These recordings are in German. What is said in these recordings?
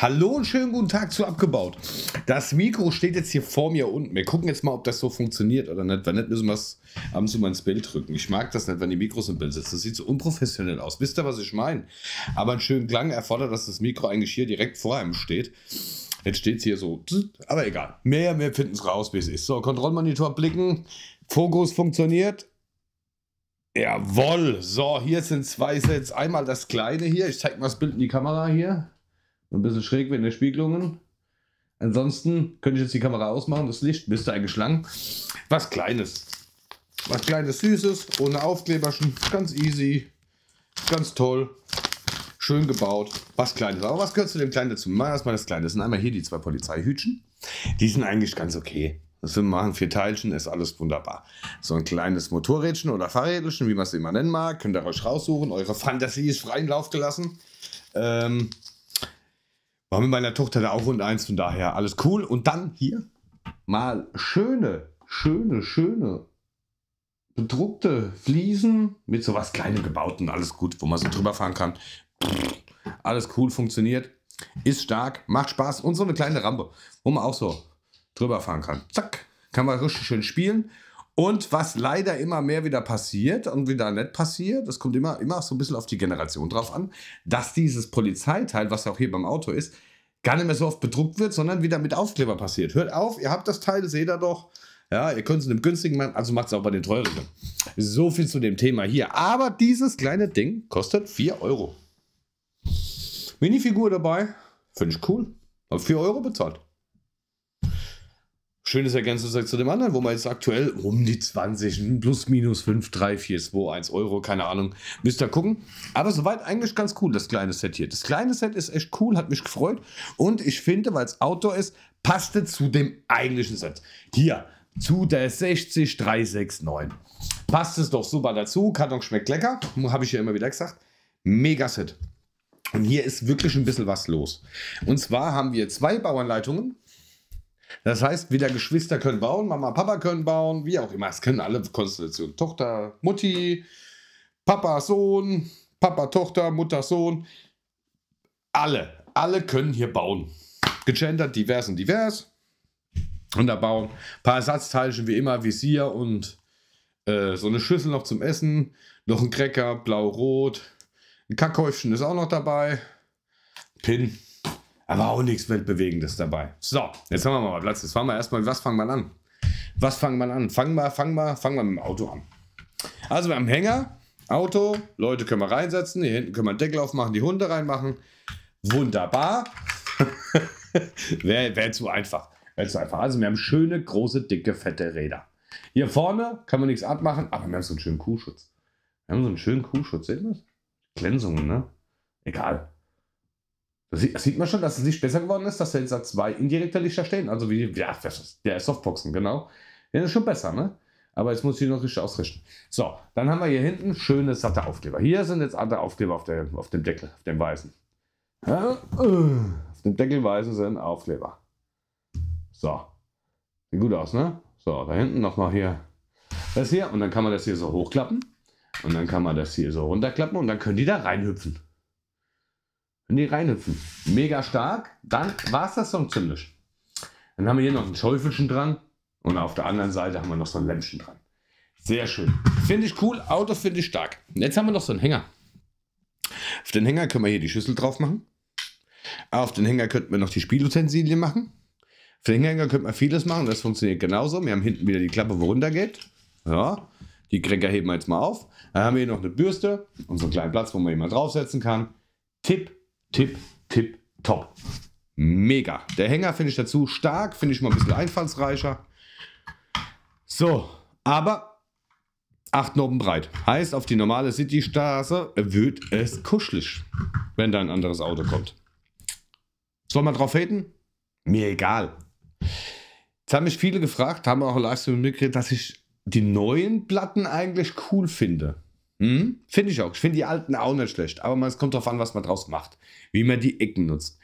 Hallo und schönen guten Tag zu Abgebaut. Das Mikro steht jetzt hier vor mir unten. Wir gucken jetzt mal, ob das so funktioniert oder nicht. Wenn nicht, müssen wir es ab und zu mal ins Bild drücken. Ich mag das nicht, wenn die Mikros im Bild sitzen. Das sieht so unprofessionell aus. Wisst ihr, was ich meine? Aber einen schönen Klang erfordert, dass das Mikro eigentlich hier direkt vor einem steht. Jetzt steht es hier so. Aber egal. Mehr, mehr finden es raus, wie es ist. So, Kontrollmonitor blicken. Fokus funktioniert. Jawohl. So, hier sind zwei Sets. Einmal das kleine hier. Ich zeige mal das Bild in die Kamera hier. Ein bisschen schräg wie in den Spiegelungen. Ansonsten könnte ich jetzt die Kamera ausmachen, das Licht müsste eigentlich lang. Was Kleines. Was Kleines, Süßes, ohne Aufkleberschen, ganz easy, ganz toll, schön gebaut. Was Kleines. Aber was gehört zu dem Kleinen dazu? Mal erstmal das Kleine. Das sind einmal hier die zwei Polizeihütchen. Die sind eigentlich ganz okay. Das sind machen vier Teilchen, ist alles wunderbar. So ein kleines Motorrädchen oder Fahrrädchen, wie man es immer nennen mag, könnt ihr euch raussuchen. Eure Fantasie ist freien Lauf gelassen. Ähm, war mit meiner Tochter da auch rund eins, von daher alles cool. Und dann hier mal schöne, schöne, schöne bedruckte Fliesen mit so was Kleinem gebauten. Alles gut, wo man so drüber fahren kann. Alles cool, funktioniert. Ist stark, macht Spaß. Und so eine kleine Rampe, wo man auch so drüber fahren kann. Zack, kann man richtig schön spielen. Und was leider immer mehr wieder passiert und wieder nicht passiert, das kommt immer, immer so ein bisschen auf die Generation drauf an, dass dieses Polizeiteil, was ja auch hier beim Auto ist, gar nicht mehr so oft bedruckt wird, sondern wieder mit Aufkleber passiert. Hört auf, ihr habt das Teil, seht ihr doch. Ja, ihr könnt es in einem günstigen machen, also macht es auch bei den teureren. So viel zu dem Thema hier. Aber dieses kleine Ding kostet 4 Euro. Minifigur dabei, finde ich cool. Hab 4 Euro bezahlt. Schönes Ergänzungssack zu dem anderen, wo man jetzt aktuell um die 20, plus minus 5, 3, 4, 2, 1 Euro, keine Ahnung, müsst ihr gucken. Aber soweit eigentlich ganz cool, das kleine Set hier. Das kleine Set ist echt cool, hat mich gefreut und ich finde, weil es Outdoor ist, passte zu dem eigentlichen Set. Hier, zu der 60369. Passt es doch super dazu, Karton schmeckt lecker, habe ich ja immer wieder gesagt. Mega Set. Und hier ist wirklich ein bisschen was los. Und zwar haben wir zwei Bauanleitungen das heißt, wieder Geschwister können bauen, Mama, Papa können bauen, wie auch immer. Es können alle Konstellationen. Tochter, Mutti, Papa, Sohn, Papa, Tochter, Mutter, Sohn. Alle, alle können hier bauen. Gegendert, divers und divers. Und da bauen ein paar Ersatzteilchen wie immer, Visier und äh, so eine Schüssel noch zum Essen. Noch ein Cracker, blau-rot. Ein Kackhäufchen ist auch noch dabei. Pin, aber auch nichts Weltbewegendes dabei. So, jetzt haben wir mal Platz. Jetzt fangen wir erstmal, was fangen wir an? Was fangen wir an? Fangen wir, fangen wir, fangen wir mit dem Auto an. Also wir haben Hänger, Auto, Leute können wir reinsetzen, hier hinten können wir einen Deckel aufmachen, die Hunde reinmachen. Wunderbar. Wäre wär zu einfach. Wäre zu einfach. Also wir haben schöne, große, dicke, fette Räder. Hier vorne kann man nichts abmachen, aber wir haben so einen schönen Kuhschutz. Wir haben so einen schönen Kuhschutz, seht ihr das? Glänzungen, ne? Egal. Das sieht man schon, dass es nicht besser geworden ist, dass er jetzt als zwei indirekter Lichter stehen. Also wie, ja, der Softboxen, genau. Der ist schon besser, ne? Aber jetzt muss ich ihn noch richtig ausrichten. So, dann haben wir hier hinten schöne satte Aufkleber. Hier sind jetzt andere Aufkleber auf, der, auf dem Deckel, auf dem weißen. Ja, auf dem Deckel weißen sind Aufkleber. So, sieht gut aus, ne? So, da hinten nochmal hier das hier und dann kann man das hier so hochklappen und dann kann man das hier so runterklappen und dann können die da reinhüpfen in die reinhüpfen. Mega stark. Dann war es das Song ziemlich. Dann haben wir hier noch ein Schäufelchen dran. Und auf der anderen Seite haben wir noch so ein Lämpchen dran. Sehr schön. Finde ich cool. Auto finde ich stark. Und jetzt haben wir noch so einen Hänger. Auf den Hänger können wir hier die Schüssel drauf machen. Auf den Hänger könnten wir noch die Spielutensilien machen. Auf den Hänger könnte man vieles machen. Das funktioniert genauso. Wir haben hinten wieder die Klappe, wo runter geht. Ja. Die Kränker heben wir jetzt mal auf. Dann haben wir hier noch eine Bürste und so einen kleinen Platz, wo man jemand draufsetzen kann. Tipp Tipp, tipp, top. Mega. Der Hänger finde ich dazu stark, finde ich mal ein bisschen einfallsreicher. So, aber 8 Noppen breit. Heißt, auf die normale Citystraße wird es kuschelig, wenn da ein anderes Auto kommt. Soll man drauf haten? Mir egal. Jetzt haben mich viele gefragt, haben auch live mitgekriegt, dass ich die neuen Platten eigentlich cool finde. Hm? Finde ich auch. Ich finde die alten auch nicht schlecht. Aber es kommt darauf an, was man draus macht. Wie man die Ecken nutzt.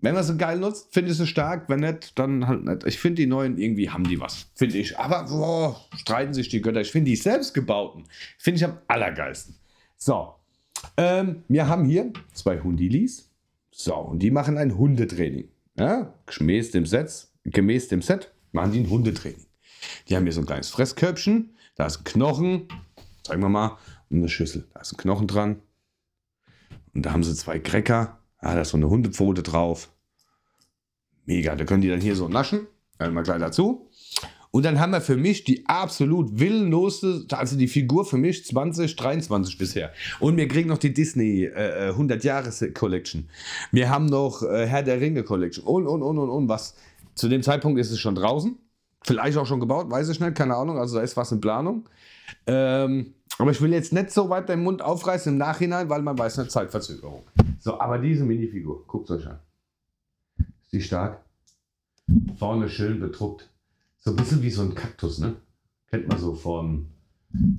Wenn man so geil nutzt, finde ich sie stark. Wenn nicht, dann halt nicht. Ich finde die neuen irgendwie haben die was. Finde ich. Aber boah, streiten sich die Götter. Ich finde die selbstgebauten. Finde ich am allergeilsten. So. Ähm, wir haben hier zwei Hundilis. So, und die machen ein Hundetraining. Ja? Gemäß dem Set, gemäß dem Set machen die ein Hundetraining. Die haben hier so ein kleines Fresskörbchen, da ist ein Knochen, zeigen wir mal, und eine Schüssel. Da ist ein Knochen dran. Und da haben sie zwei Cracker. Ah, da ist so eine Hundepfote drauf. Mega. Da können die dann hier so naschen. mal gleich dazu. Und dann haben wir für mich die absolut willenlose, also die Figur für mich 2023 bisher. Und wir kriegen noch die Disney äh, 100 äh, Jahres Collection. Wir haben noch äh, Herr der Ringe Collection und, und, und, und, und. Was zu dem Zeitpunkt ist es schon draußen. Vielleicht auch schon gebaut, weiß ich nicht, keine Ahnung. Also da ist was in Planung. Ähm, aber ich will jetzt nicht so weit den Mund aufreißen im Nachhinein, weil man weiß eine Zeitverzögerung. So, aber diese Minifigur, guckt es euch an. Ist die stark? Vorne schön bedruckt. So ein bisschen wie so ein Kaktus, ne? Kennt man so von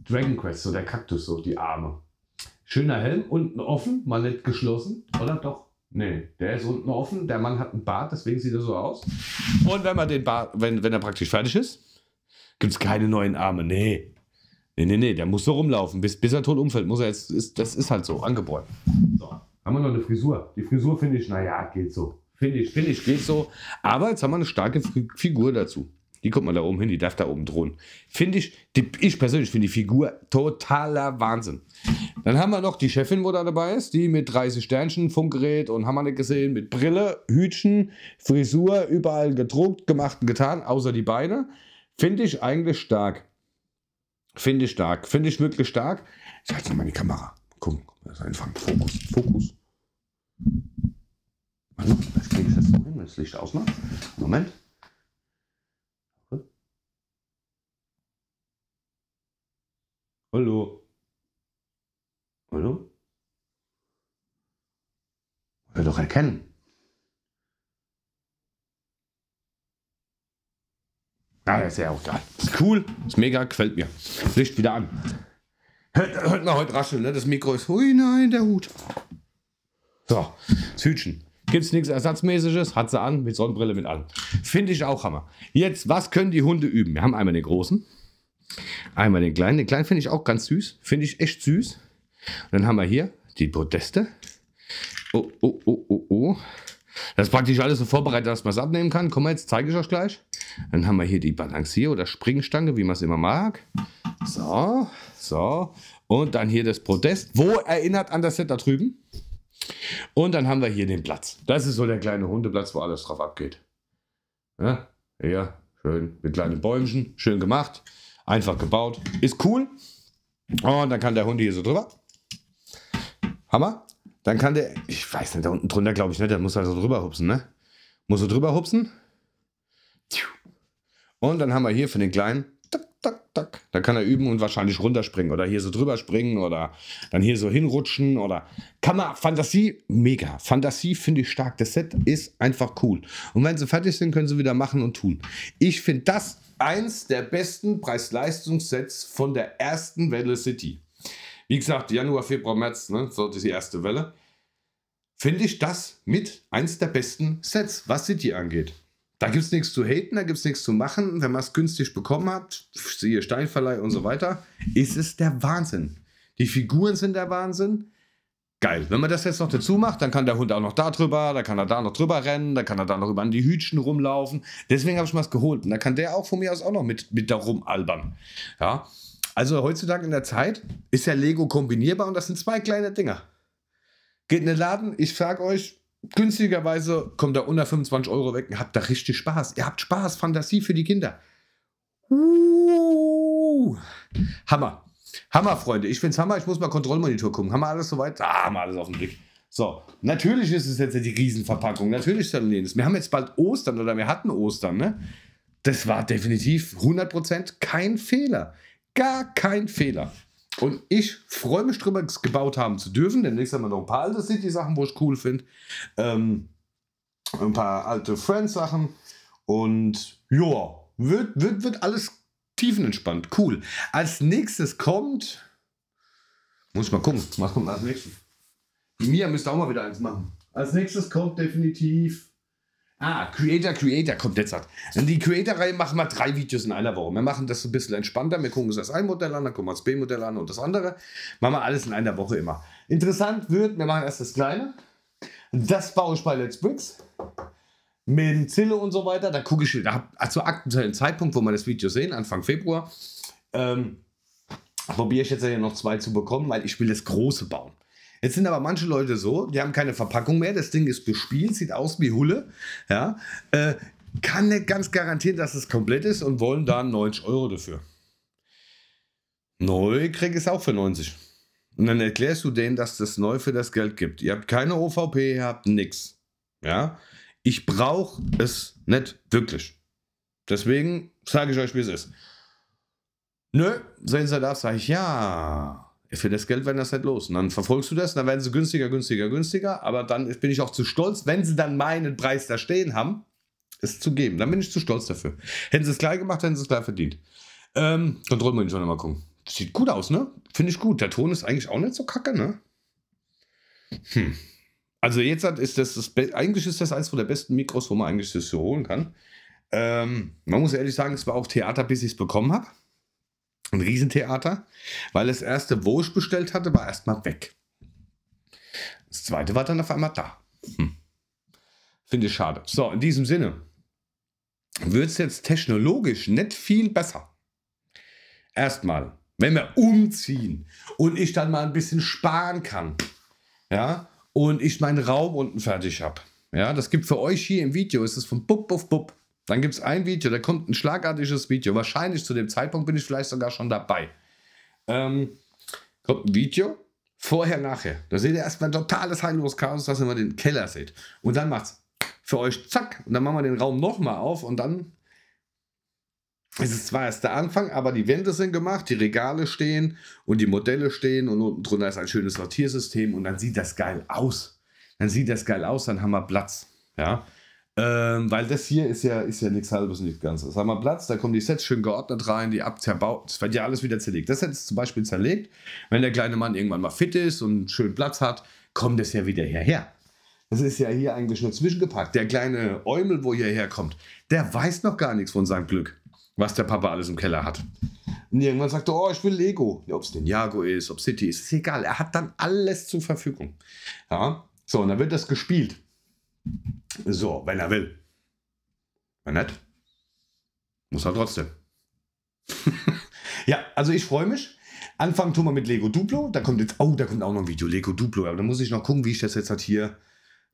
Dragon Quest, so der Kaktus, so die Arme. Schöner Helm, unten offen, mal nicht geschlossen, oder doch? Nee, der ist unten offen. Der Mann hat einen Bart, deswegen sieht er so aus. Und wenn man den Bart, wenn, wenn er praktisch fertig ist, gibt es keine neuen Arme. Nee. Nee, nee, nee, der muss so rumlaufen. Bis, bis er tot umfällt, muss er jetzt. Ist, das ist halt so, angeboren. So. Haben wir noch eine Frisur? Die Frisur finde ich, naja, geht so. Finde ich, finde ich, geht so. Aber jetzt haben wir eine starke Figur dazu. Die kommt mal da oben hin, die darf da oben drohen. Finde ich, die, ich persönlich finde die Figur totaler Wahnsinn. Dann haben wir noch die Chefin, wo da dabei ist, die mit 30 Sternchen, Funkgerät und haben wir nicht gesehen, mit Brille, Hütchen, Frisur, überall gedruckt, gemacht und getan, außer die Beine. Finde ich eigentlich stark. Finde ich stark. Finde ich wirklich stark. Ich halte nochmal die Kamera. Gucken, das ist einfach ein Fokus. Fokus. Warte mal, vielleicht kriege ich das so hin, wenn das Licht ausmacht. Moment. Hallo. Hallo? Wollte doch erkennen. Na, ist ja auch geil. Ist cool, ist mega, gefällt mir. Licht wieder an. Hört mal heute rascheln, ne? Das Mikro ist. Hui, nein, der Hut. So, das Hütchen. Gibt es nichts Ersatzmäßiges, hat sie an, mit Sonnenbrille mit an. Finde ich auch Hammer. Jetzt, was können die Hunde üben? Wir haben einmal den großen. Einmal den kleinen. Den kleinen finde ich auch ganz süß. Finde ich echt süß. Und dann haben wir hier die Podeste. Oh, oh, oh, oh, oh. Das ist praktisch alles so vorbereitet, dass man es abnehmen kann. Komm mal, jetzt zeige ich euch gleich. Dann haben wir hier die Balancier- oder Springstange, wie man es immer mag. So, so. Und dann hier das Podest. Wo erinnert an das Set da drüben? Und dann haben wir hier den Platz. Das ist so der kleine Hundeplatz, wo alles drauf abgeht. Ja, ja schön mit kleinen Bäumchen. Schön gemacht. Einfach gebaut. Ist cool. Und dann kann der Hund hier so drüber. Hammer. Dann kann der, ich weiß nicht, da unten drunter glaube ich nicht, der muss also drüber hupsen, ne? Muss so drüber hupsen. Und dann haben wir hier für den Kleinen tak, tak. Dann kann er üben und wahrscheinlich runterspringen oder hier so drüber springen oder dann hier so hinrutschen oder kann man Fantasie, mega. Fantasie finde ich stark. Das Set ist einfach cool. Und wenn sie fertig sind, können sie wieder machen und tun. Ich finde das eins der besten Preis-Leistungssets von der ersten Welle City. Wie gesagt, Januar, Februar, März, ne, so die erste Welle. Finde ich das mit eins der besten Sets, was City angeht. Da gibt es nichts zu haten, da gibt es nichts zu machen. Wenn man es günstig bekommen hat, siehe Steinverleih und so weiter, ist es der Wahnsinn. Die Figuren sind der Wahnsinn. Geil. Wenn man das jetzt noch dazu macht, dann kann der Hund auch noch da drüber, dann kann er da noch drüber rennen, dann kann er da noch über an die Hütchen rumlaufen. Deswegen habe ich mir das geholt. Und da kann der auch von mir aus auch noch mit, mit da rumalbern. Ja. Also heutzutage in der Zeit ist ja Lego kombinierbar und das sind zwei kleine Dinger. Geht in den Laden, ich frage euch, günstigerweise kommt da unter 25 Euro weg und habt da richtig Spaß. Ihr habt Spaß, Fantasie für die Kinder. Uh, Hammer. Hammer, Freunde. Ich finde es Hammer. Ich muss mal Kontrollmonitor gucken. Haben wir alles soweit? Ah, haben wir alles auf den Blick. So, natürlich ist es jetzt die Riesenverpackung. Natürlich ist das Lenis. Wir haben jetzt bald Ostern oder wir hatten Ostern, ne? Das war definitiv 100% kein Fehler. Gar kein Fehler. Und ich freue mich drüber, es gebaut haben zu dürfen. Denn nächstes Mal noch ein paar alte City-Sachen, wo ich cool finde. Ähm, ein paar alte Friends-Sachen. Und ja, wird, wird, wird alles tiefenentspannt. Cool. Als nächstes kommt. Muss ich mal gucken, was kommt als nächstes? Die Mia müsste auch mal wieder eins machen. Als nächstes kommt definitiv Ah, Creator, Creator, kommt jetzt hat. Die Creator-Reihe machen wir drei Videos in einer Woche. Wir machen das ein bisschen entspannter. Wir gucken uns das ein Modell an, dann gucken wir das B-Modell an und das andere. Machen wir alles in einer Woche immer. Interessant wird, wir machen erst das Kleine. Das baue ich bei Let's Bricks. Mit Zille und so weiter. Da gucke ich wieder. Also aktuellen Zeitpunkt, wo wir das Video sehen, Anfang Februar. Ähm, probiere ich jetzt ja noch zwei zu bekommen, weil ich will das große bauen. Jetzt sind aber manche Leute so, die haben keine Verpackung mehr, das Ding ist bespielt, sieht aus wie Hulle. Ja, äh, kann nicht ganz garantieren, dass es komplett ist und wollen da 90 Euro dafür. Neu krieg es auch für 90. Und dann erklärst du denen, dass das neu für das Geld gibt. Ihr habt keine OVP, ihr habt nichts. Ja, ich brauche es nicht wirklich. Deswegen sage ich euch, wie es ist. Nö, sehen Sie das, sage ich ja. Für das Geld werden das nicht halt los. Und dann verfolgst du das, dann werden sie günstiger, günstiger, günstiger. Aber dann bin ich auch zu stolz, wenn sie dann meinen Preis da stehen haben, es zu geben. Dann bin ich zu stolz dafür. Hätten sie es gleich gemacht, hätten sie es gleich verdient. Ähm, Kontrollen muss ich schon mal gucken. Sieht gut aus, ne? Finde ich gut. Der Ton ist eigentlich auch nicht so kacke, ne? Hm. Also jetzt ist das, das eigentlich ist das eines von der besten Mikros, wo man eigentlich das so holen kann. Ähm, man muss ehrlich sagen, es war auch Theater, bis ich es bekommen habe. Ein Riesentheater, weil das erste, wo ich bestellt hatte, war erstmal weg. Das zweite war dann auf einmal da. Hm. Finde ich schade. So, in diesem Sinne wird es jetzt technologisch nicht viel besser. Erstmal, wenn wir umziehen und ich dann mal ein bisschen sparen kann, ja, und ich meinen Raum unten fertig habe. Ja, das gibt für euch hier im Video, ist es von bub auf bub, dann gibt es ein Video, da kommt ein schlagartiges Video. Wahrscheinlich zu dem Zeitpunkt bin ich vielleicht sogar schon dabei. Ähm, kommt ein Video, vorher, nachher. Da seht ihr erstmal ein totales heilloses Chaos, dass ihr mal den Keller seht. Und dann macht's für euch zack. Und dann machen wir den Raum nochmal auf und dann ist es zwar erst der Anfang, aber die Wände sind gemacht, die Regale stehen und die Modelle stehen und unten drunter ist ein schönes Sortiersystem und dann sieht das geil aus. Dann sieht das geil aus, dann haben wir Platz. Ja. Ähm, weil das hier ist ja, ist ja nichts halbes und nichts Ganzes. Haben wir Platz, da kommen die Sets schön geordnet rein, die ab Es wird ja alles wieder zerlegt. Das Set ist zum Beispiel zerlegt. Wenn der kleine Mann irgendwann mal fit ist und schön Platz hat, kommt es ja wieder hierher. Das ist ja hier eigentlich nur zwischengepackt. Der kleine Eumel, wo hierher kommt, der weiß noch gar nichts von seinem Glück, was der Papa alles im Keller hat. Und irgendwann sagt er, oh, ich will Lego. ob es den Jago ist, ob City ist, ist egal. Er hat dann alles zur Verfügung. Ja? So, und dann wird das gespielt. So, wenn er will. Wenn nicht, muss er trotzdem. ja, also ich freue mich. Anfangen tun wir mit Lego Duplo. Da kommt jetzt, oh, da kommt auch noch ein Video, Lego Duplo. Aber da muss ich noch gucken, wie ich das jetzt halt hier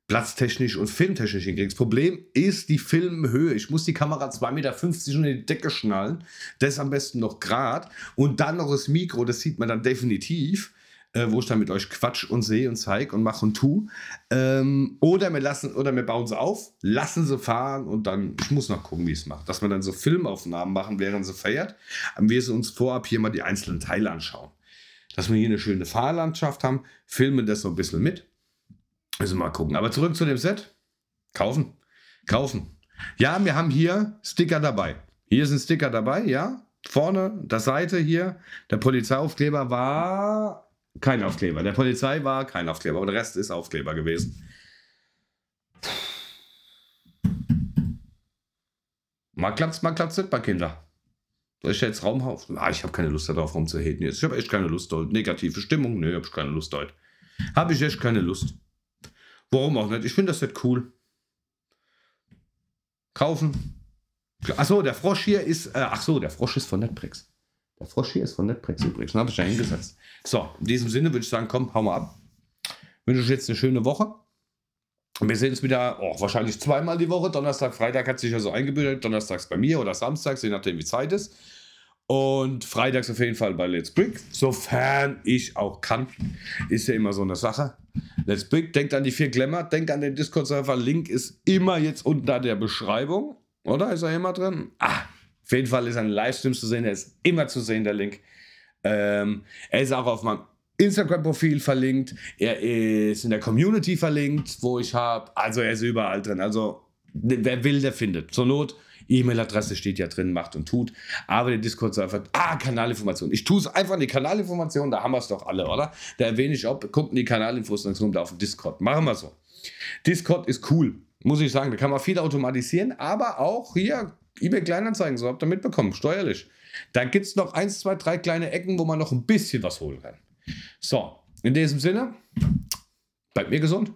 platztechnisch und filmtechnisch hinkriege. Das Problem ist die Filmhöhe. Ich muss die Kamera 2,50 Meter unter die Decke schnallen. Das am besten noch gerade. Und dann noch das Mikro, das sieht man dann definitiv äh, wo ich dann mit euch quatsch und sehe und zeige und mache und tu. Ähm, oder wir lassen, oder wir bauen sie auf, lassen sie fahren und dann, ich muss noch gucken, wie es macht. Dass wir dann so Filmaufnahmen machen, während sie feiert. Und wir sie uns vorab hier mal die einzelnen Teile anschauen. Dass wir hier eine schöne Fahrlandschaft haben, filmen das so ein bisschen mit. Also mal gucken. Aber zurück zu dem Set. Kaufen. Kaufen. Ja, wir haben hier Sticker dabei. Hier sind Sticker dabei, ja. Vorne, der Seite hier, der Polizeiaufkleber war kein Aufkleber. Der Polizei war kein Aufkleber, aber der Rest ist Aufkleber gewesen. Mal klappt's, mal klappt's nicht bei Kinder. Soll ich jetzt Raum auf? Ah, ich habe keine Lust darauf rumzuheten jetzt. Ich habe echt keine Lust dort. Negative Stimmung? Nee, habe ich keine Lust dort. Habe ich echt keine Lust. Warum auch nicht? Ich finde das nicht cool. Kaufen. Achso, der Frosch hier ist. Äh, ach der Frosch ist von Netprix. Der Frosch hier ist von der Prex übrigens. Ne? Habe ich da hingesetzt. So, in diesem Sinne würde ich sagen, komm, hau mal ab. Ich wünsche euch jetzt eine schöne Woche. Wir sehen uns wieder oh, wahrscheinlich zweimal die Woche. Donnerstag, Freitag hat sich ja so eingebildet. Donnerstags bei mir oder samstags, je nachdem, wie Zeit ist. Und freitags auf jeden Fall bei Let's Brick, sofern ich auch kann. Ist ja immer so eine Sache. Let's Brick, denkt an die vier Glamour, denkt an den Discord-Server. Link ist immer jetzt unter der Beschreibung. Oder ist er immer drin? Ah, auf jeden Fall ist er in Livestreams zu sehen, er ist immer zu sehen, der Link. Ähm, er ist auch auf meinem Instagram-Profil verlinkt, er ist in der Community verlinkt, wo ich habe, also er ist überall drin. Also wer will, der findet. Zur Not, E-Mail-Adresse steht ja drin, macht und tut. Aber der Discord-Server, ah, Kanalinformation. Ich tue es einfach in die Kanalinformation, da haben wir es doch alle, oder? Da erwähne ich, ob, guckt in die Kanalinformation da auf dem Discord. Machen wir so. Discord ist cool, muss ich sagen. Da kann man viel automatisieren, aber auch hier eBay Kleinanzeigen, so habt ihr mitbekommen, steuerlich. Da gibt es noch eins, zwei, drei kleine Ecken, wo man noch ein bisschen was holen kann. So, in diesem Sinne, bleibt mir gesund.